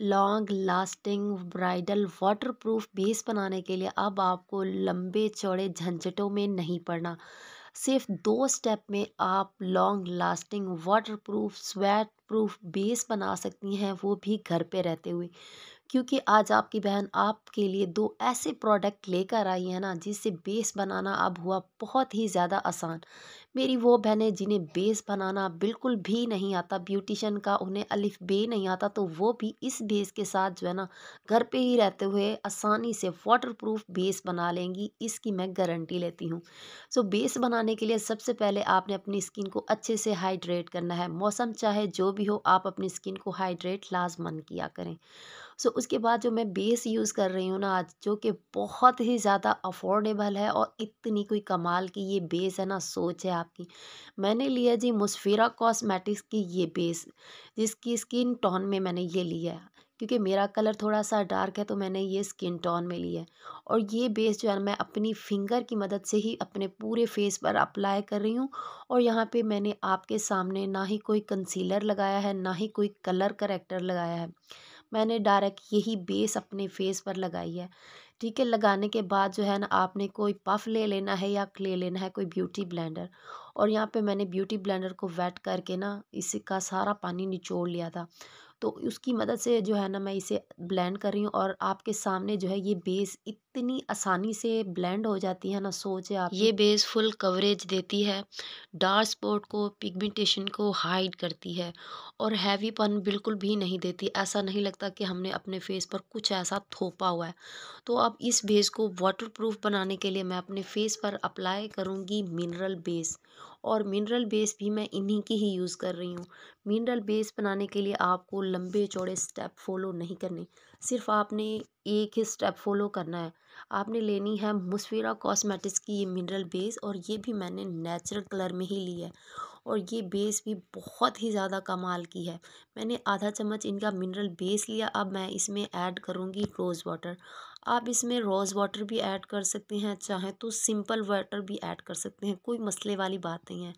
long lasting bridal waterproof base बनाने के लिए अब आपको लंबे चौड़े झंझटों में नहीं पड़ना सिर्फ दो स्टेप में आप long lasting waterproof sweatproof base बना सकती हैं वो भी घर पे रहते हुए क्योंकि आज आपकी बहन आपके लिए दो ऐसे प्रोडक्ट लेकर आई है ना जिससे बेस बनाना अब हुआ बहुत ही ज़्यादा आसान मेरी वो बहनें जिन्हें बेस बनाना बिल्कुल भी नहीं आता ब्यूटिशन का उन्हें अलिफ बे नहीं आता तो वो भी इस बेस के साथ जो है ना घर पे ही रहते हुए आसानी से वाटरप्रूफ बेस बना लेंगी इसकी मैं गारंटी लेती हूँ सो बेस बनाने के लिए सबसे पहले आपने अपनी स्किन को अच्छे से हाइड्रेट करना है मौसम चाहे जो भी हो आप अपनी स्किन को हाइड्रेट लाजमन किया करें सो so, उसके बाद जो मैं बेस यूज़ कर रही हूँ ना आज जो कि बहुत ही ज़्यादा अफोर्डेबल है और इतनी कोई कमाल की ये बेस है ना सोच है आपकी मैंने लिया जी मुसफिरा कॉस्मेटिक्स की ये बेस जिसकी स्किन टोन में मैंने ये लिया है क्योंकि मेरा कलर थोड़ा सा डार्क है तो मैंने ये स्किन टोन में लिया है और ये बेस जो है मैं अपनी फिंगर की मदद से ही अपने पूरे फेस पर अप्लाई कर रही हूँ और यहाँ पे मैंने आपके सामने ना ही कोई कंसीलर लगाया है ना ही कोई कलर करेक्टर लगाया है मैंने डायरेक्ट यही बेस अपने फेस पर लगाई है ठीक है लगाने के बाद जो है ना आपने कोई पफ ले लेना है या ले लेना है कोई ब्यूटी ब्लेंडर और यहाँ पे मैंने ब्यूटी ब्लेंडर को वेट करके ना इसका सारा पानी निचोड़ लिया था तो उसकी मदद से जो है ना मैं इसे ब्लेंड कर रही हूँ और आपके सामने जो है ये बेस इतनी आसानी से ब्लेंड हो जाती है ना सोच आप ये बेस फुल कवरेज देती है डार्क स्पॉट को पिगमेंटेशन को हाइड करती है और हैवीपन बिल्कुल भी नहीं देती ऐसा नहीं लगता कि हमने अपने फेस पर कुछ ऐसा थोपा हुआ है तो अब इस बेस को वाटरप्रूफ बनाने के लिए मैं अपने फेस पर अप्लाई करूँगी मिनरल बेस और मिनरल बेस भी मैं इन्हीं की ही यूज़ कर रही हूँ मिनरल बेस बनाने के लिए आपको लंबे चौड़े स्टेप फॉलो नहीं करने सिर्फ आपने एक ही स्टेप फॉलो करना है आपने लेनी है मुसफिरा कॉस्मेटिक्स की ये मिनरल बेस और ये भी मैंने नेचुरल कलर में ही ली है और ये बेस भी बहुत ही ज़्यादा कमाल की है मैंने आधा चम्मच इनका मिनरल बेस लिया अब मैं इसमें ऐड करूँगी रोज़ वाटर आप इसमें रोज़ वाटर भी ऐड कर सकते हैं चाहे तो सिंपल वाटर भी ऐड कर सकते हैं कोई मसले वाली बात नहीं है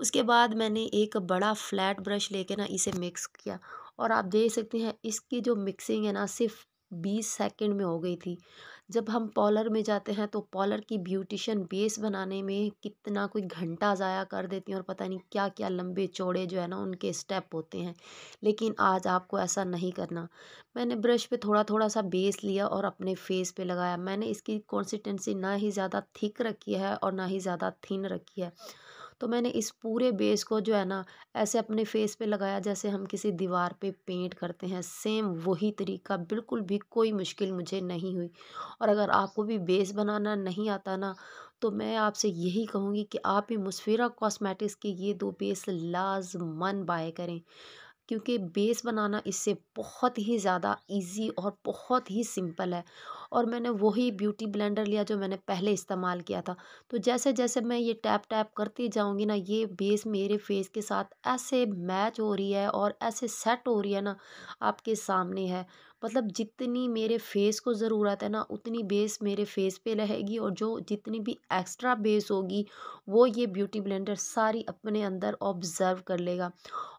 उसके बाद मैंने एक बड़ा फ्लैट ब्रश लेके ना इसे मिक्स किया और आप देख सकते हैं इसकी जो मिक्सिंग है ना सिर्फ बीस सेकंड में हो गई थी जब हम पॉलर में जाते हैं तो पॉलर की ब्यूटिशन बेस बनाने में कितना कोई घंटा ज़ाया कर देती हैं और पता नहीं क्या क्या लंबे चौड़े जो है ना उनके स्टेप होते हैं लेकिन आज आपको ऐसा नहीं करना मैंने ब्रश पे थोड़ा थोड़ा सा बेस लिया और अपने फेस पे लगाया मैंने इसकी कॉन्सिस्टेंसी ना ही ज़्यादा थिक रखी है और ना ही ज़्यादा थिन रखी है तो मैंने इस पूरे बेस को जो है ना ऐसे अपने फेस पे लगाया जैसे हम किसी दीवार पे पेंट करते हैं सेम वही तरीका बिल्कुल भी कोई मुश्किल मुझे नहीं हुई और अगर आपको भी बेस बनाना नहीं आता ना तो मैं आपसे यही कहूँगी कि आप ही मुसफिरा कॉस्मेटिक्स की ये दो बेस लाजमन बाय करें क्योंकि बेस बनाना इससे बहुत ही ज़्यादा इजी और बहुत ही सिंपल है और मैंने वही ब्यूटी ब्लेंडर लिया जो मैंने पहले इस्तेमाल किया था तो जैसे जैसे मैं ये टैप टैप करती जाऊँगी ना ये बेस मेरे फेस के साथ ऐसे मैच हो रही है और ऐसे सेट हो रही है ना आपके सामने है मतलब जितनी मेरे फेस को ज़रूरत है ना उतनी बेस मेरे फेस पे रहेगी और जो जितनी भी एक्स्ट्रा बेस होगी वो ये ब्यूटी ब्लेंडर सारी अपने अंदर ऑब्ज़र्व कर लेगा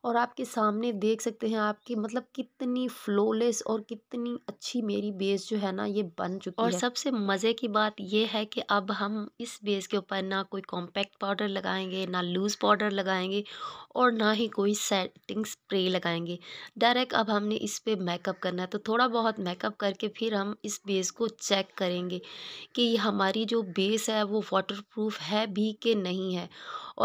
और आपके सामने देख सकते हैं आपकी मतलब कितनी फ्लोलेस और कितनी अच्छी मेरी बेस जो है ना ये बन चुकी और है और सबसे मज़े की बात यह है कि अब हम इस बेस के ऊपर ना कोई कॉम्पैक्ट पाउडर लगाएंगे ना लूज़ पाउडर लगाएंगे और ना ही कोई सेटिंग स्प्रे लगाएंगे डायरेक्ट अब हमने इस पर मेकअप करना है तो थोड़ा बहुत मेकअप करके फिर हम इस बेस को चेक करेंगे कि हमारी जो बेस है वो प्रूफ है भी कि नहीं है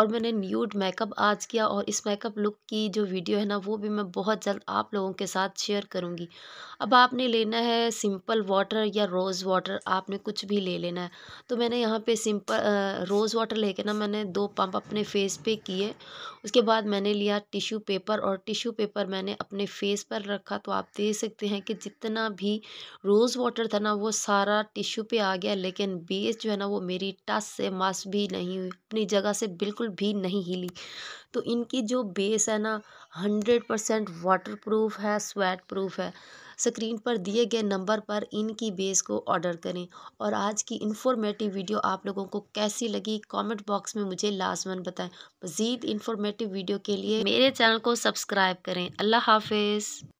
और मैंने न्यूड मेकअप आज किया और इस मेकअप लुक की जो वीडियो है ना वो भी मैं बहुत जल्द आप लोगों के साथ शेयर करूँगी अब आपने लेना है सिंपल वाटर या रोज़ वाटर आपने कुछ भी ले लेना है तो मैंने यहाँ पे सिंपल रोज़ वाटर लेके ना मैंने दो पंप अपने फेस पे किए उसके बाद मैंने लिया टिश्यू पेपर और टिश्यू पेपर मैंने अपने फेस पर रखा तो आप देख सकते हैं कि जितना भी रोज़ वाटर था ना वो सारा टिश्यू पे आ गया लेकिन बेस जो है ना वो मेरी टस से मस भी नहीं हुई अपनी जगह से बिल्कुल भी नहीं हिली तो इनकी जो बेस है ना हंड्रेड परसेंट वाटर प्रूफ है स्वेट प्रूफ है स्क्रीन पर दिए गए नंबर पर इनकी बेस को ऑर्डर करें और आज की इन्फॉर्मेटिव वीडियो आप लोगों को कैसी लगी कमेंट बॉक्स में मुझे लाजमन बताएं मज़ीद इन्फॉर्मेटिव वीडियो के लिए मेरे चैनल को सब्सक्राइब करें अल्लाह हाफिज़